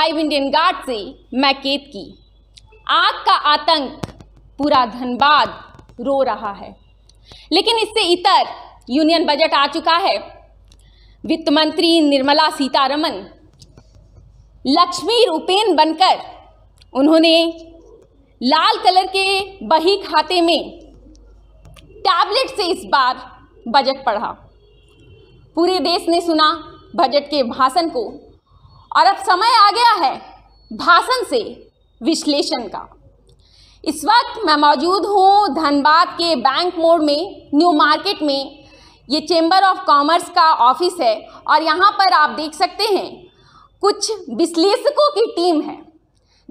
Five Indian guard से मैकेत की आग का आतंक पूरा धनबाद रो रहा है लेकिन इससे इतर यूनियन बजट आ चुका है वित्त मंत्री निर्मला सीतारमन लक्ष्मी रूपेन बनकर उन्होंने लाल कलर के बही खाते में टैबलेट से इस बार बजट पढ़ा पूरे देश ने सुना बजट के भाषण को और अब समय आ गया है भाषण से विश्लेषण का इस वक्त मैं मौजूद हूँ धनबाद के बैंक मोड़ में न्यू मार्केट में ये चेंबर ऑफ कॉमर्स का ऑफिस है और यहाँ पर आप देख सकते हैं कुछ विश्लेषकों की टीम है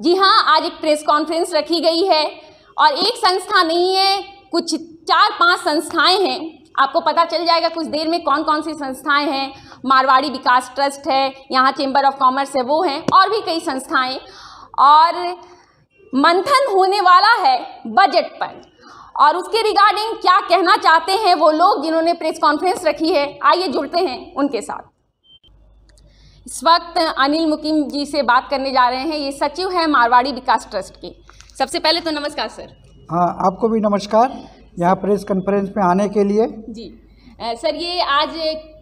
जी हाँ आज एक प्रेस कॉन्फ्रेंस रखी गई है और एक संस्था नहीं है कुछ चार पांच संस्थाएं हैं आपको पता चल जाएगा कुछ देर में कौन कौन सी संस्थाएं हैं मारवाड़ी विकास ट्रस्ट है यहाँ चेंबर ऑफ कॉमर्स है वो हैं और भी कई संस्थाएं और मंथन होने वाला है बजट पर और उसके रिगार्डिंग क्या कहना चाहते हैं वो लोग जिन्होंने प्रेस कॉन्फ्रेंस रखी है आइए जुड़ते हैं उनके साथ इस वक्त अनिल मुकीम जी से बात करने जा रहे हैं ये सचिव हैं मारवाड़ी विकास ट्रस्ट के सबसे पहले तो नमस्कार सर हाँ आपको भी नमस्कार यहाँ प्रेस कॉन्फ्रेंस में आने के लिए जी आ, सर ये आज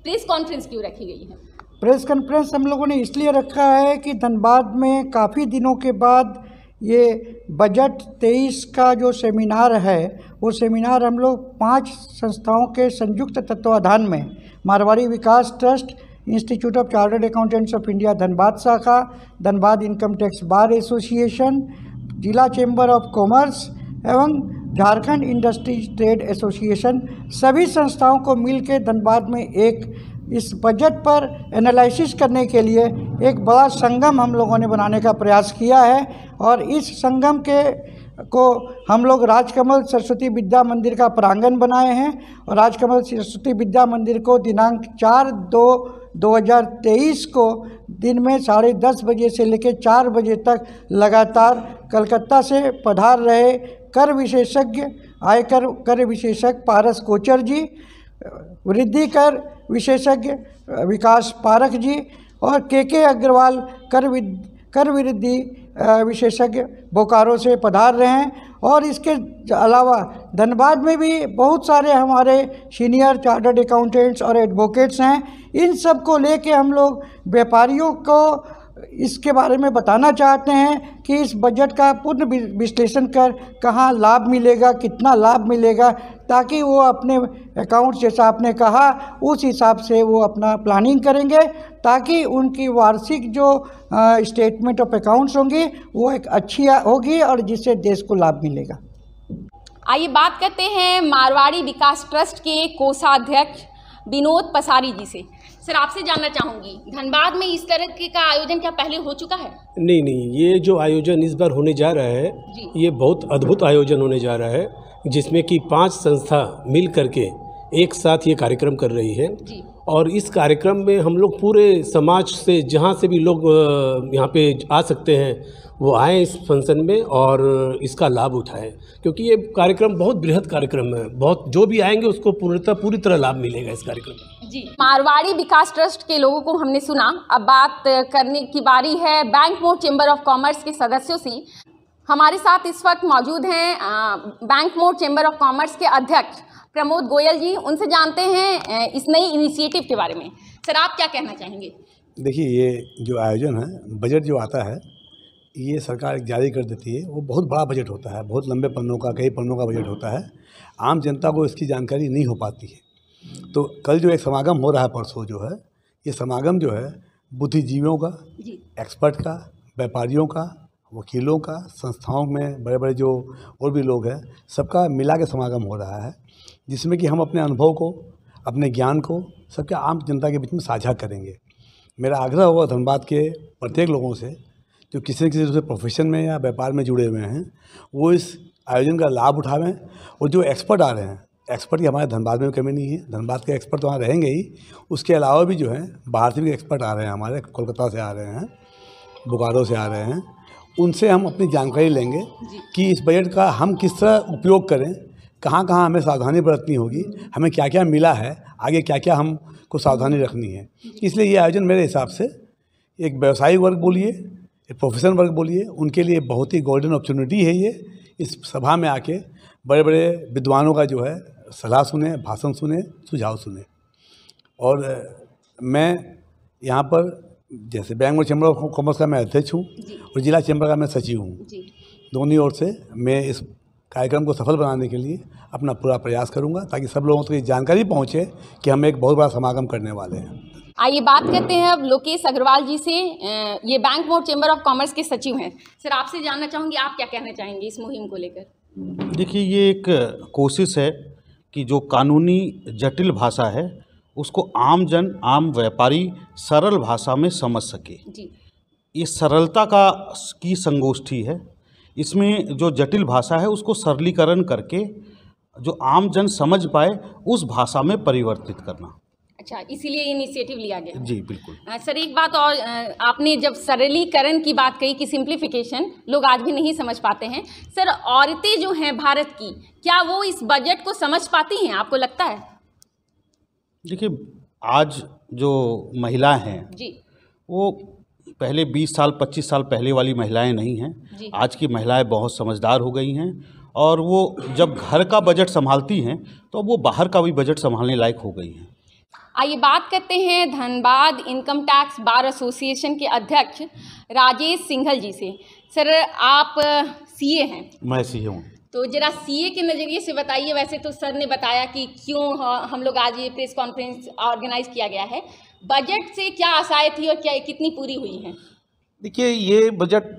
प्रेस कॉन्फ्रेंस क्यों रखी गई है प्रेस कॉन्फ्रेंस हम लोगों ने इसलिए रखा है कि धनबाद में काफ़ी दिनों के बाद ये बजट तेईस का जो सेमिनार है वो सेमिनार हम लोग पाँच संस्थाओं के संयुक्त तत्वाधान में Marwari Vikas trust institute of chartered accountants of India Dhanbad शाखा Dhanbad income tax bar association जिला चैम्बर ऑफ कॉमर्स एवं झारखंड इंडस्ट्रीज ट्रेड एसोसिएशन सभी संस्थाओं को मिलकर धनबाद में एक इस बजट पर एनालिसिस करने के लिए एक बड़ा संगम हम लोगों ने बनाने का प्रयास किया है और इस संगम के को हम लोग राजकमल सरस्वती विद्या मंदिर का प्रांगण बनाए हैं और राजकमल सरस्वती विद्या मंदिर को दिनांक चार दो 2023 को दिन में साढ़े दस बजे से लेकर चार बजे तक लगातार कलकत्ता से पधार रहे कर विशेषज्ञ आयकर कर विशेषज्ञ पारस कोचर जी वृद्धि कर विशेषज्ञ विकास पारख जी और के के अग्रवाल कर विद, कर वृद्धि विशेषज्ञ बोकारो से पधार रहे हैं और इसके अलावा धनबाद में भी बहुत सारे हमारे सीनियर चार्टर्ड अकाउंटेंट्स और एडवोकेट्स हैं इन सब को लेके हम लोग व्यापारियों को इसके बारे में बताना चाहते हैं कि इस बजट का पूर्ण विश्लेषण कर कहाँ लाभ मिलेगा कितना लाभ मिलेगा ताकि वो अपने अकाउंट जैसा आपने कहा उस हिसाब से वो अपना प्लानिंग करेंगे ताकि उनकी वार्षिक जो स्टेटमेंट ऑफ अकाउंट्स होंगी वो एक अच्छी होगी और जिससे देश को लाभ मिलेगा आइए बात करते हैं मारवाड़ी विकास ट्रस्ट के कोषाध्यक्ष विनोद पसारी जी से सर आपसे जानना चाहूंगी धनबाद में इस तरह के का आयोजन क्या पहले हो चुका है नहीं नहीं ये जो आयोजन इस बार होने जा रहा है ये बहुत अद्भुत आयोजन होने जा रहा है जिसमें कि पांच संस्था मिल करके एक साथ ये कार्यक्रम कर रही है और इस कार्यक्रम में हम लोग पूरे समाज से जहाँ से भी लोग यहाँ पे आ सकते हैं वो आए इस फंक्शन में और इसका लाभ उठाएं क्योंकि ये कार्यक्रम बहुत बृहद कार्यक्रम है बहुत जो भी आएंगे उसको पूर्णतः पूरी तरह लाभ मिलेगा इस कार्यक्रम में जी मारवाड़ी विकास ट्रस्ट के लोगों को हमने सुना अब बात करने की बारी है bank More chamber of commerce के सदस्यों से हमारे साथ इस वक्त मौजूद हैं bank More chamber of commerce के अध्यक्ष प्रमोद गोयल जी उनसे जानते हैं इस नई इनिशिएटिव के बारे में सर आप क्या कहना चाहेंगे देखिए ये जो आयोजन है बजट जो आता है ये सरकार जारी कर देती है वो बहुत बड़ा बजट होता है बहुत लंबे पन्नों का कई पन्नों का बजट होता है आम जनता को इसकी जानकारी नहीं हो पाती है तो कल जो एक समागम हो रहा है परसों जो है ये समागम जो है बुद्धिजीवियों का एक्सपर्ट का व्यापारियों का वकीलों का संस्थाओं में बड़े बड़े जो और भी लोग हैं सबका मिला के समागम हो रहा है जिसमें कि हम अपने अनुभव को अपने ज्ञान को सबके आम जनता के बीच में साझा करेंगे मेरा आग्रह होगा धनबाद के प्रत्येक लोगों से जो किसी न किसी दूसरे प्रोफेशन में या व्यापार में जुड़े हुए हैं वो इस आयोजन का लाभ उठावें और जो एक्सपर्ट आ रहे हैं एक्सपर्ट की हमारे धनबाद में कमी नहीं है धनबाद के एक्सपर्ट तो वहाँ रहेंगे ही उसके अलावा भी जो है बाहर से भी एक्सपर्ट आ रहे हैं हमारे कोलकाता से आ रहे हैं बोकारो से आ रहे हैं उनसे हम अपनी जानकारी लेंगे कि इस बजट का हम किस तरह उपयोग करें कहाँ कहाँ हमें सावधानी बरतनी होगी हमें क्या क्या मिला है आगे क्या क्या हमको सावधानी रखनी है इसलिए ये आयोजन मेरे हिसाब से एक व्यवसायिक वर्ग बोलिए एक प्रोफेशनल वर्ग बोलिए उनके लिए बहुत ही गोल्डन अपॉर्चुनिटी है ये इस सभा में आके बड़े बड़े विद्वानों का जो है सलाह सुने भाषण सुने सुझाव सुने और मैं यहाँ पर जैसे बैंगलोर चैम्बर ऑफ कॉमर्स का मैं अध्यक्ष हूँ और जिला चैम्बर का मैं सचिव हूँ दोनों ओर से मैं इस कार्यक्रम को सफल बनाने के लिए अपना पूरा प्रयास करूंगा ताकि सब लोगों तक ये जानकारी पहुंचे कि हम एक बहुत बड़ा समागम करने वाले हैं आइए बात करते हैं अब लोकेश अग्रवाल जी से ये bank More chamber of commerce के सचिव हैं सर आपसे जानना चाहूँगी आप क्या कहना चाहेंगे इस मुहिम को लेकर देखिए ये एक कोशिश है कि जो कानूनी जटिल भाषा है उसको आम जन आम व्यापारी सरल भाषा में समझ सके जी ये सरलता का की संगोष्ठी है इसमें जो जटिल भाषा है उसको सरलीकरण करके जो आम जन समझ पाए उस भाषा में परिवर्तित करना अच्छा इसीलिए इनिशिएटिव लिया गया जी बिल्कुल सर एक बात और आपने जब सरलीकरण की बात कही कि सिंप्लीफिकेशन लोग आज भी नहीं समझ पाते हैं सर औरतें जो हैं भारत की क्या वो इस बजट को समझ पाती हैं आपको लगता है देखिए आज जो महिला हैं जी वो पहले 20 साल 25 साल पहले वाली महिलाएं नहीं हैं आज की महिलाएं बहुत समझदार हो गई हैं और वो जब घर का बजट संभालती हैं तो वो बाहर का भी बजट संभालने लायक हो गई हैं आइए बात करते हैं Dhanbad income tax bar association के अध्यक्ष राजेश सिंघल जी से सर आप सीए हैं मैं सीए हूँ तो जरा सीए के नज़रिए से बताइए वैसे तो सर ने बताया कि क्यों हम लोग आज ये प्रेस कॉन्फ्रेंस ऑर्गेनाइज किया गया है बजट से क्या आशाएं थी और क्या कितनी पूरी हुई हैं देखिए ये बजट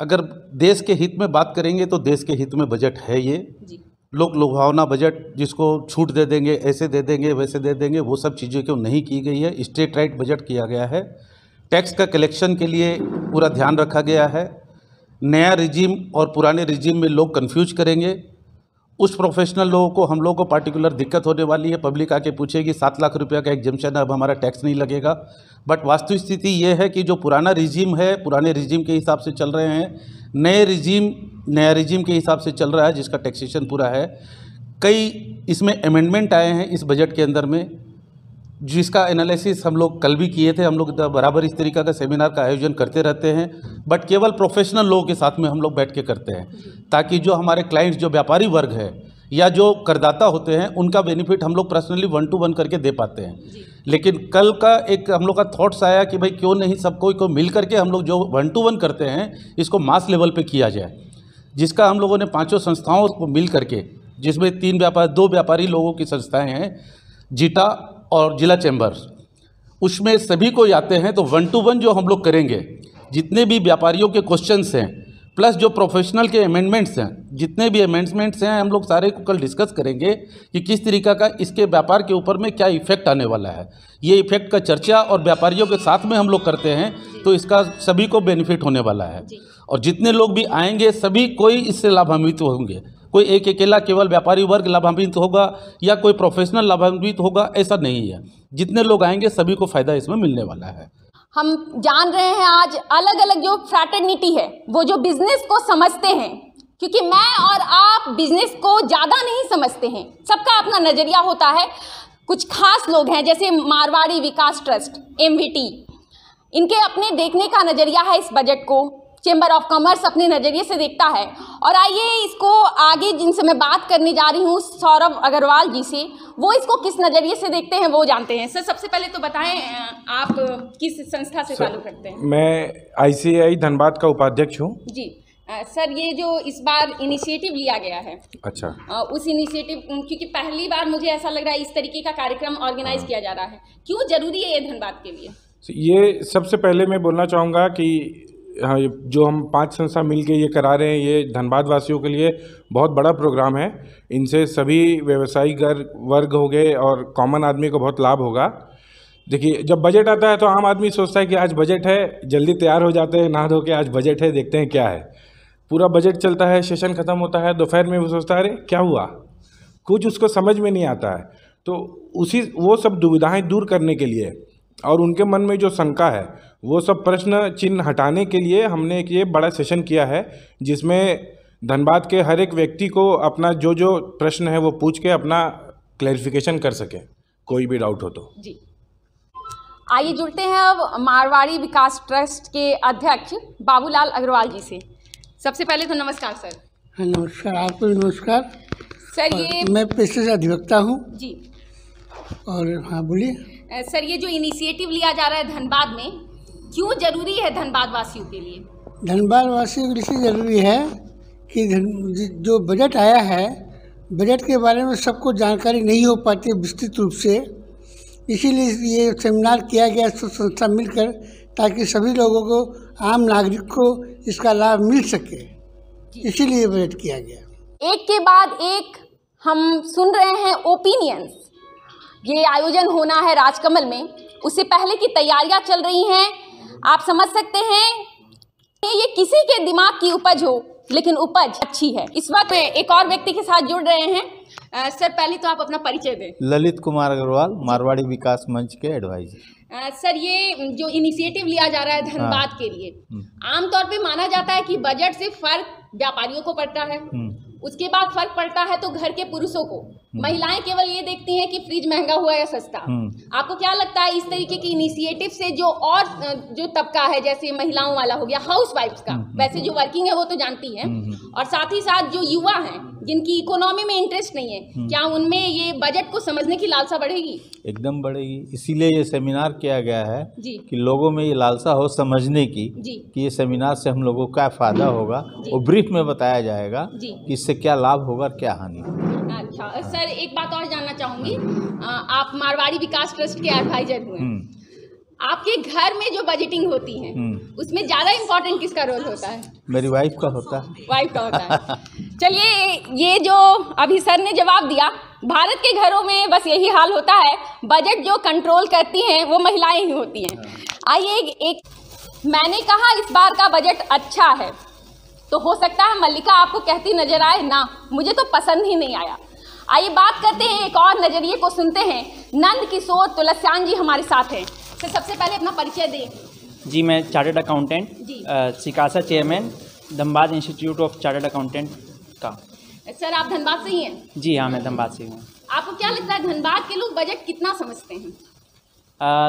अगर देश के हित में बात करेंगे तो देश के हित में बजट है ये लोक लुभावना बजट जिसको छूट दे देंगे ऐसे दे देंगे वैसे दे देंगे वो सब चीज़ें क्यों नहीं की गई है स्टेट राइट बजट किया गया है टैक्स का कलेक्शन के लिए पूरा ध्यान रखा गया है नया रिजीम और पुराने रिजीम में लोग कन्फ्यूज करेंगे उस प्रोफेशनल लोगों को हम लोगों को पार्टिकुलर दिक्कत होने वाली है पब्लिक आके पूछेगी सात लाख रुपया का एग्जामेशन है अब हमारा टैक्स नहीं लगेगा बट वास्तु स्थिति ये है कि जो पुराना रिजीम है पुराने रिजीम के हिसाब से चल रहे हैं नए रिजीम नया रिजीम के हिसाब से चल रहा है जिसका टैक्सेशन पूरा है कई इसमें अमेंडमेंट आए हैं इस बजट के अंदर में जिसका एनालिसिस हम लोग कल भी किए थे हम लोग बराबर इस तरीका का सेमिनार का आयोजन करते रहते हैं बट केवल प्रोफेशनल लोगों के साथ में हम लोग बैठ के करते हैं ताकि जो हमारे क्लाइंट्स जो व्यापारी वर्ग है या जो करदाता होते हैं उनका बेनिफिट हम लोग पर्सनली वन टू वन करके दे पाते हैं लेकिन कल का एक हम लोग का थॉट्स आया कि भाई क्यों नहीं सबको को मिल करके हम लोग जो वन टू वन करते हैं इसको मास लेवल पर किया जाए जिसका हम लोगों ने पाँचों संस्थाओं को मिल करके जिसमें तीन व्यापार दो व्यापारी लोगों की संस्थाएँ हैं जीटा और जिला चैम्बर उसमें सभी को आते हैं तो वन टू वन जो हम लोग करेंगे जितने भी व्यापारियों के क्वेश्चंस हैं प्लस जो प्रोफेशनल के अमेंडमेंट्स हैं जितने भी अमेंडमेंट्स हैं हम लोग सारे को कल डिस्कस करेंगे कि किस तरीका का इसके व्यापार के ऊपर में क्या इफेक्ट आने वाला है ये इफेक्ट का चर्चा और व्यापारियों के साथ में हम लोग करते हैं तो इसका सभी को बेनिफिट होने वाला है और जितने लोग भी आएंगे सभी कोई इससे लाभान्वित होंगे कोई एक अकेला केवल व्यापारी वर्ग लाभान्वित होगा या कोई प्रोफेशनल लाभान्वित होगा ऐसा नहीं है जितने लोग आएंगे सभी को फायदा इसमें मिलने वाला है हम जान रहे हैं आज अलग अलग जो फ्रैटर्निटी है वो जो बिजनेस को समझते हैं क्योंकि मैं और आप बिजनेस को ज़्यादा नहीं समझते हैं सबका अपना नज़रिया होता है कुछ खास लोग हैं जैसे मारवाड़ी विकास ट्रस्ट एम इनके अपने देखने का नज़रिया है इस बजट को चेंबर ऑफ कॉमर्स अपने नज़रिए से देखता है और आइए इसको आगे जिनसे मैं बात करने जा रही हूँ सौरभ अग्रवाल जी से वो इसको किस नज़रिए से देखते हैं वो जानते हैं सर सबसे पहले तो बताएं आप किस संस्था से चालू करते हैं मैं आई धनबाद का उपाध्यक्ष हूँ जी आ, सर ये जो इस बार इनिशिएटिव लिया गया है अच्छा आ, उस इनिशिएटिव क्योंकि पहली बार मुझे ऐसा लग रहा है इस तरीके का कार्यक्रम ऑर्गेनाइज हाँ। किया जा रहा है क्यों जरूरी है ये धनबाद के लिए ये सबसे पहले मैं बोलना चाहूँगा कि हाँ, जो हम पांच संस्था मिलके ये करा रहे हैं ये धनबाद वासियों के लिए बहुत बड़ा प्रोग्राम है इनसे सभी व्यवसायी वर्ग हो गए और कॉमन आदमी को बहुत लाभ होगा देखिए जब बजट आता है तो आम आदमी सोचता है कि आज बजट है जल्दी तैयार हो जाते हैं नहा धो के आज बजट है देखते हैं क्या है पूरा बजट चलता है सेशन ख़त्म होता है दोपहर में वो सोचता है अरे क्या हुआ कुछ उसको समझ में नहीं आता है तो उसी वो सब दुविधाएँ दूर करने के लिए और उनके मन में जो शंका है वो सब प्रश्न चिन्ह हटाने के लिए हमने एक ये बड़ा सेशन किया है जिसमें धनबाद के हर एक व्यक्ति को अपना जो जो प्रश्न है वो पूछ के अपना क्लैरिफिकेशन कर सके कोई भी डाउट हो तो जी आइए जुड़ते हैं अब मारवाड़ी विकास ट्रस्ट के अध्यक्ष बाबूलाल अग्रवाल जी से सबसे पहले तो नमस्कार सर नमस्कार आपको नमस्कार सर ये मैं पेशे से अधिवक्ता हूँ जी और हाँ बोलिए सर ये जो इनिशिएटिव लिया जा रहा है धनबाद में क्यों जरूरी है धनबाद वासियों के लिए धनबाद वासियों के लिए ज़रूरी है कि जो बजट आया है बजट के बारे में सबको जानकारी नहीं हो पाती विस्तृत रूप से इसीलिए ये सेमिनार किया गया संस्था मिलकर ताकि सभी लोगों को आम नागरिक को इसका लाभ मिल सके इसीलिए बजट किया गया एक के बाद एक हम सुन रहे हैं ओपिनियंस ये आयोजन होना है राजकमल में उससे पहले की तैयारियां चल रही हैं आप समझ सकते हैं ये किसी के दिमाग की उपज हो लेकिन उपज अच्छी है इस वक्त एक और व्यक्ति के साथ जुड़ रहे हैं आ, सर पहले तो आप अपना परिचय दें ललित कुमार अग्रवाल मारवाड़ी विकास मंच के एडवाइजर सर ये जो इनिशिएटिव लिया जा रहा है धनबाद हाँ। के लिए हम्म। आमतौर पर माना जाता है कि बजट से फर्क व्यापारियों को पड़ता है हम्म। उसके बाद फर्क पड़ता है तो घर के पुरुषों को हम्म। महिलाएं केवल ये देखती हैं कि फ्रिज महंगा हुआ या सस्ता हम्म। आपको क्या लगता है इस तरीके की इनिशिएटिव से जो और जो तबका है जैसे महिलाओं वाला हो गया हाउस वाइफ का हम्म, वैसे जो वर्किंग है वो तो जानती है और साथ ही साथ जो युवा हैं जिनकी इकोनॉमी में इंटरेस्ट नहीं है हम्म। क्या उनमें ये बजट को समझने की लालसा बढ़ेगी एकदम बढ़ेगी इसीलिए ये सेमिनार किया गया है कि लोगों में ये लालसा हो समझने की कि ये सेमिनार से हम लोगों को क्या फायदा होगा और ब्रीफ में बताया जाएगा कि इससे क्या लाभ होगा और क्या हानि अच्छा सर एक बात और जानना चाहूंगी आप मारवाड़ी विकास ट्रस्ट के एडवाइजर हुए आपके घर में जो बजटिंग होती है हम्म। उसमें ज्यादा इम्पोर्टेंट किसका रोल होता है मेरी वाइफ का होता है वाइफ का होता है चलिए ये जो अभी सर ने जवाब दिया भारत के घरों में बस यही हाल होता है बजट जो कंट्रोल करती हैं वो महिलाएं ही होती हैं हाँ। आइए एक, एक मैंने कहा इस बार का बजट अच्छा है तो हो सकता है मल्लिका आपको कहती नजर आए ना मुझे तो पसंद ही नहीं आया आइए बात करते हैं एक और नजरिए को सुनते हैं नंद किशोर तुलस्यान जी हमारे साथ हैं सर सबसे पहले अपना परिचय दें जी मैं चार्टर्ड अकाउंटेंट सिकासा chairman Dhanbad institute of chartered accountant का सर आप धनबाद से ही हैं जी हाँ मैं धनबाद से हूँ आपको क्या लगता है धनबाद के लोग बजट कितना समझते हैं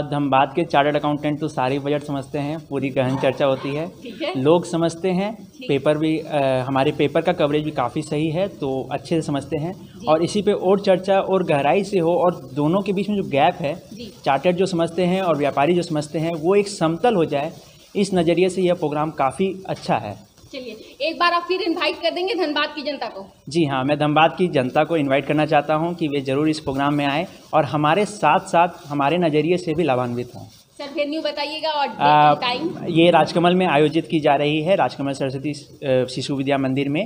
धनबाद के चार्टर्ड अकाउंटेंट तो सारे बजट समझते हैं पूरी गहन चर्चा होती है, है। लोग समझते हैं पेपर भी आ, हमारे पेपर का कवरेज भी काफ़ी सही है तो अच्छे से समझते हैं और इसी पे और चर्चा और गहराई से हो और दोनों के बीच में जो गैप है चार्टर्ड जो समझते हैं और व्यापारी जो समझते हैं वो एक समतल हो जाए इस नज़रिए से यह प्रोग्राम काफ़ी अच्छा है चलिए एक बार आप फिर इनवाइट कर देंगे धनबाद की जनता को जी हाँ मैं धनबाद की जनता को इनवाइट करना चाहता हूँ कि वे ज़रूर इस प्रोग्राम में आए और हमारे साथ साथ हमारे नज़रिए से भी लाभान्वित हों सर वेन्यू बताइएगा और टाइम ये राजकमल में आयोजित की जा रही है राजकमल सरस्वती शिशु विद्या मंदिर में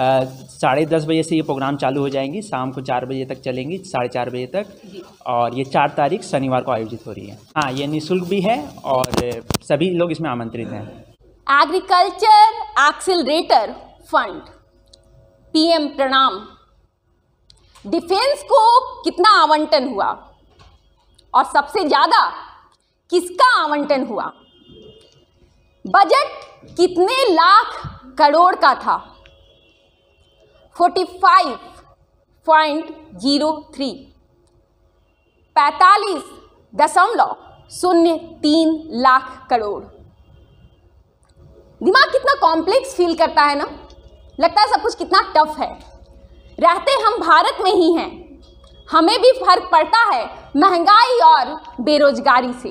साढ़े दस बजे से ये प्रोग्राम चालू हो जाएंगी शाम को चार बजे तक चलेंगी साढ़े चार बजे तक और ये चार तारीख शनिवार को आयोजित हो रही है हाँ ये निःशुल्क भी है और सभी लोग इसमें आमंत्रित हैं agriculture accelerator fund PM Pranam defence को कितना आवंटन हुआ और सबसे ज्यादा किसका आवंटन हुआ बजट कितने लाख करोड़ का था 45.03 पैंतालीस दशमलव शून्य तीन लाख करोड़ दिमाग कितना कॉम्प्लेक्स फील करता है ना लगता है सब कुछ कितना टफ है रहते हम भारत में ही हैं हमें भी फर्क पड़ता है महंगाई और बेरोजगारी से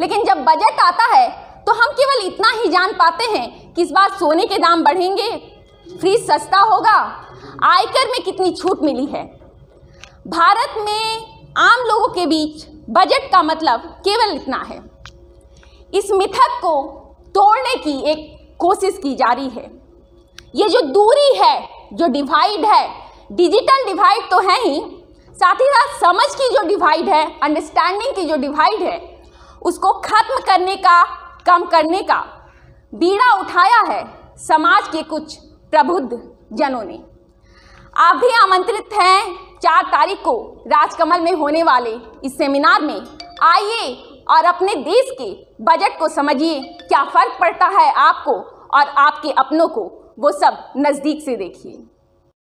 लेकिन जब बजट आता है तो हम केवल इतना ही जान पाते हैं कि इस बार सोने के दाम बढ़ेंगे फ्रीज सस्ता होगा आयकर में कितनी छूट मिली है भारत में आम लोगों के बीच बजट का मतलब केवल इतना है इस मिथक को तोड़ने की एक कोशिश की जा रही है ये जो दूरी है जो डिवाइड है डिजिटल डिवाइड तो है ही साथ ही साथ समझ की जो डिवाइड है अंडरस्टैंडिंग की जो डिवाइड है उसको खत्म करने का कम करने का बीड़ा उठाया है समाज के कुछ प्रबुद्ध जनों ने आप भी आमंत्रित हैं चार तारीख को राजकमल में होने वाले इस सेमिनार में आइए और अपने देश के बजट को समझिए क्या फ़र्क पड़ता है आपको और आपके अपनों को वो सब नज़दीक से देखिए